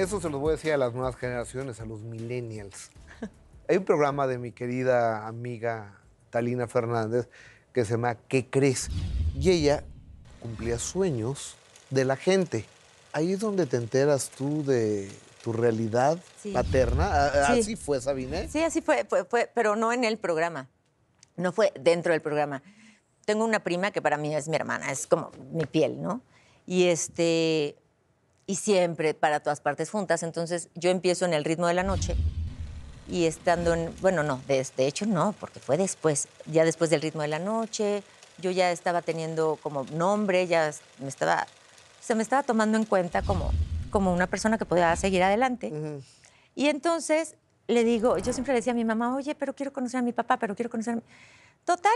Eso se los voy a decir a las nuevas generaciones, a los millennials. Hay un programa de mi querida amiga Talina Fernández que se llama ¿Qué crees? Y ella cumplía sueños de la gente. Ahí es donde te enteras tú de tu realidad paterna. ¿Así fue, Sabine? Sí, así fue, fue, pero no en el programa. No fue dentro del programa. Tengo una prima que para mí es mi hermana, es como mi piel, ¿no? Y este, y siempre para todas partes juntas. Entonces yo empiezo en el ritmo de la noche y estando en, bueno, no, de, hecho no, porque fue después, ya después del ritmo de la noche, yo ya estaba teniendo como nombre, ya me estaba, se me estaba tomando en cuenta como, como una persona que podía seguir adelante. Y entonces le digo, yo siempre le decía a mi mamá, oye, pero quiero conocer a mi papá, pero quiero conocer a mi... Total,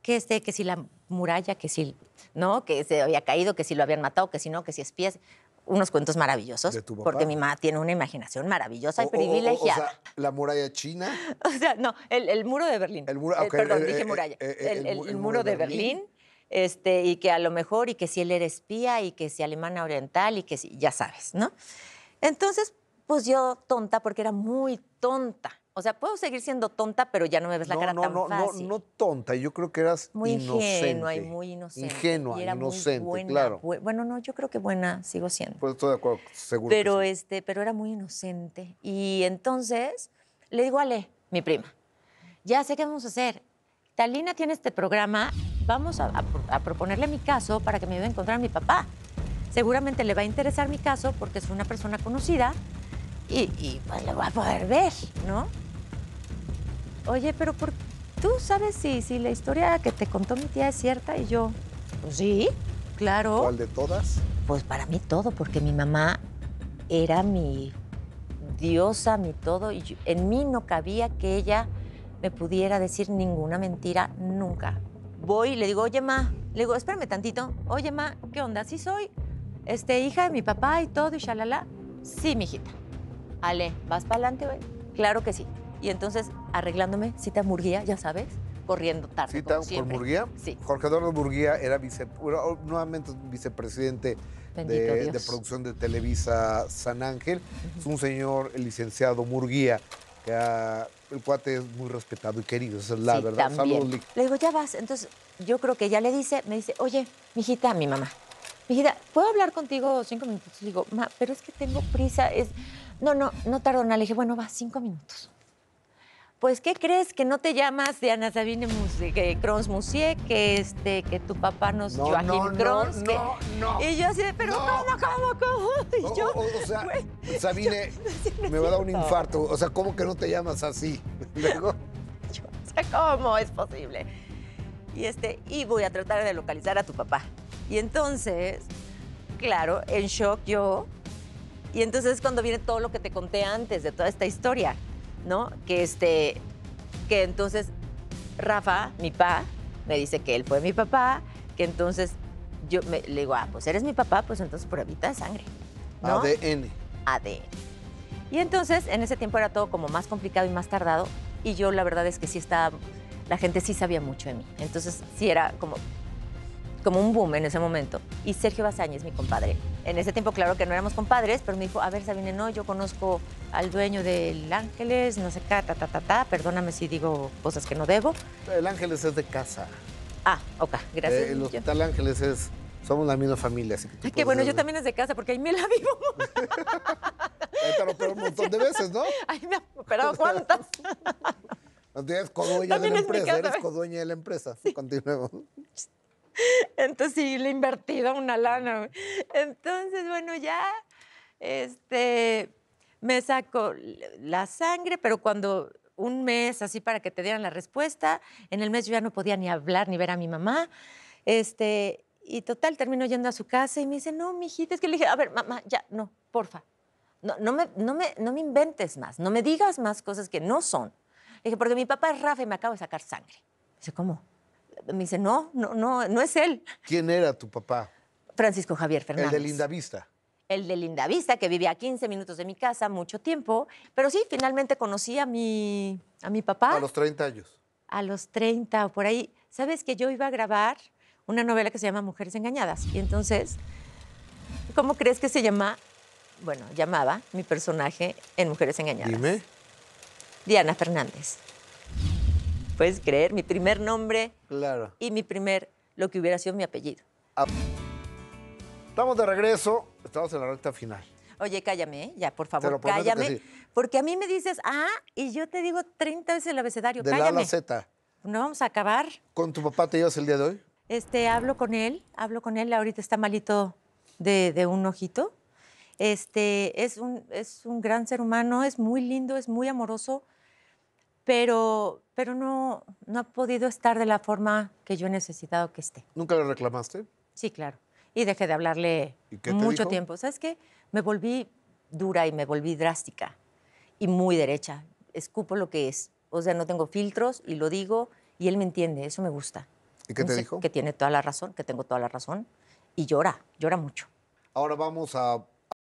que, que si la muralla, que si, ¿no? Que se había caído, que si lo habían matado, que si no, que si espías unos cuentos maravillosos. Porque mi mamá tiene una imaginación maravillosa y privilegiada. O, la muralla china. O sea, no, el, muro de Berlín. El muro, perdón, dije muralla. El, muro, de Berlín. Este, y que a lo mejor, y que si él era espía, y que si alemana oriental, y que si, ya sabes, ¿no? Entonces, pues yo tonta, porque era muy tonta, o sea, puedo seguir siendo tonta, pero ya no me ves la cara tan tan no, fácil. No, no, tonta. Yo creo que eras muy Ingenua y muy inocente. Ingenua, inocente, claro. bueno, no, yo creo que buena sigo siendo. Pues estoy de acuerdo, seguro. Pero, este, pero era muy inocente. Y entonces le digo a Ale, mi prima, ya sé qué vamos a hacer. Talina tiene este programa, vamos a, proponerle mi caso para que me vaya a encontrar a mi papá. Seguramente le va a interesar mi caso porque es una persona conocida y, y pues lo va a poder ver, ¿no? Oye, pero por, tú sabes si, si la historia que te contó mi tía es cierta y yo. Pues sí, claro. ¿Cuál de todas? Pues para mí todo, porque mi mamá era mi diosa, mi todo, y en mí no cabía que ella me pudiera decir ninguna mentira nunca. Voy y le digo, oye, ma, le digo, espérame tantito, oye, ma, ¿qué onda? ¿Sí soy este, hija de mi papá y todo y shalala? Sí, hijita. Ale, ¿vas para adelante, güey? Claro que sí. Y entonces, arreglándome, cita Murguía, ya sabes, corriendo tarde. Cita por Murguía. Sí. Jorge Eduardo Murguía era vice, nuevamente vicepresidente de, producción de Televisa San Ángel. Es un señor el licenciado Murguía, que el cuate es muy respetado y querido, esa es la verdad. Le digo, ya vas. Entonces, yo creo que ya le dice, me dice, oye, mijita, mi mamá, mijita, ¿puedo hablar contigo cinco minutos? Le digo, ma, pero es que tengo prisa, es. No, no, no tardo nada. Le dije, bueno, va, cinco minutos pues, ¿qué crees? Que no te llamas Diana Sabine eh, Crons Musier, que, este, que tu papá nos no, Joaquín no, Crons. No, no, no, Y yo así, pero ¿cómo, cómo, cómo? Y yo, o, sea, pues, Sabine, me va a dar un infarto. O sea, ¿cómo que no te llamas así? yo, o sea, ¿cómo es posible? Y, este, y voy a tratar de localizar a tu papá. Y entonces, claro, en shock yo. Y entonces es cuando viene todo lo que te conté antes de toda esta historia. ¿no? Que este, que entonces Rafa, mi papá, me dice que él fue mi papá, que entonces yo me, le digo, ah, pues eres mi papá, pues entonces por pruebita de sangre. ADN. ADN. Y entonces, en ese tiempo era todo como más complicado y más tardado, y yo la verdad es que sí estaba, la gente sí sabía mucho de mí. Entonces, sí era como, como un boom en ese momento. Y Sergio Bazañez, mi compadre. En ese tiempo, claro que no éramos compadres, pero me dijo, a ver, Sabine, no, yo conozco al dueño del Ángeles, no sé qué, ta, ta, ta, ta, perdóname si digo cosas que no debo. El Ángeles es de casa. Ah, ok, gracias. Eh, el Hospital Ángeles es, somos la misma familia. Así que qué bueno, yo también es de casa, porque ahí me la vivo. te te operó un montón de veces, ¿no? Ahí me ha operado cuántas. No, es eres ¿eh? de la empresa, de la empresa. Continuemos. Entonces sí, le he invertido una lana. Entonces, bueno, ya este, me saco la sangre, pero cuando un mes así para que te dieran la respuesta, en el mes yo ya no podía ni hablar ni ver a mi mamá. Este, y total, termino yendo a su casa y me dice, no, mijita, es que le dije, a ver, mamá, ya, no, porfa, no, no, me, no, me, no me inventes más, no me digas más cosas que no son. Le dije, porque mi papá es Rafa y me acabo de sacar sangre. Dice, ¿cómo? me dice, no, no, no, no es él. ¿Quién era tu papá? Francisco Javier Fernández. El de Lindavista. El de Lindavista, que vivía a 15 minutos de mi casa, mucho tiempo. Pero sí, finalmente conocí a mi, a mi papá. A los 30 años. A los 30 o por ahí. ¿Sabes que yo iba a grabar una novela que se llama Mujeres Engañadas? Y entonces, ¿cómo crees que se llama? Bueno, llamaba mi personaje en Mujeres Engañadas. Dime. Diana Fernández puedes creer, mi primer nombre claro. y mi primer, lo que hubiera sido mi apellido. Ah, estamos de regreso, estamos en la recta final. Oye, cállame, ¿eh? ya, por favor, cállame. Porque a mí me dices ah y yo te digo 30 veces el abecedario, de cállame. La No vamos a acabar. ¿Con tu papá te llevas el día de hoy? Este, hablo con él, hablo con él, ahorita está malito de, de un ojito. Este, es un, es un gran ser humano, es muy lindo, es muy amoroso, pero, pero no, no ha podido estar de la forma que yo he necesitado que esté. ¿Nunca le reclamaste? Sí, claro. Y dejé de hablarle mucho tiempo. ¿Sabes qué? Me volví dura y me volví drástica y muy derecha. Escupo lo que es. O sea, no tengo filtros y lo digo y él me entiende, eso me gusta. ¿Y qué te dijo? Que tiene toda la razón, que tengo toda la razón y llora, llora mucho. Ahora vamos a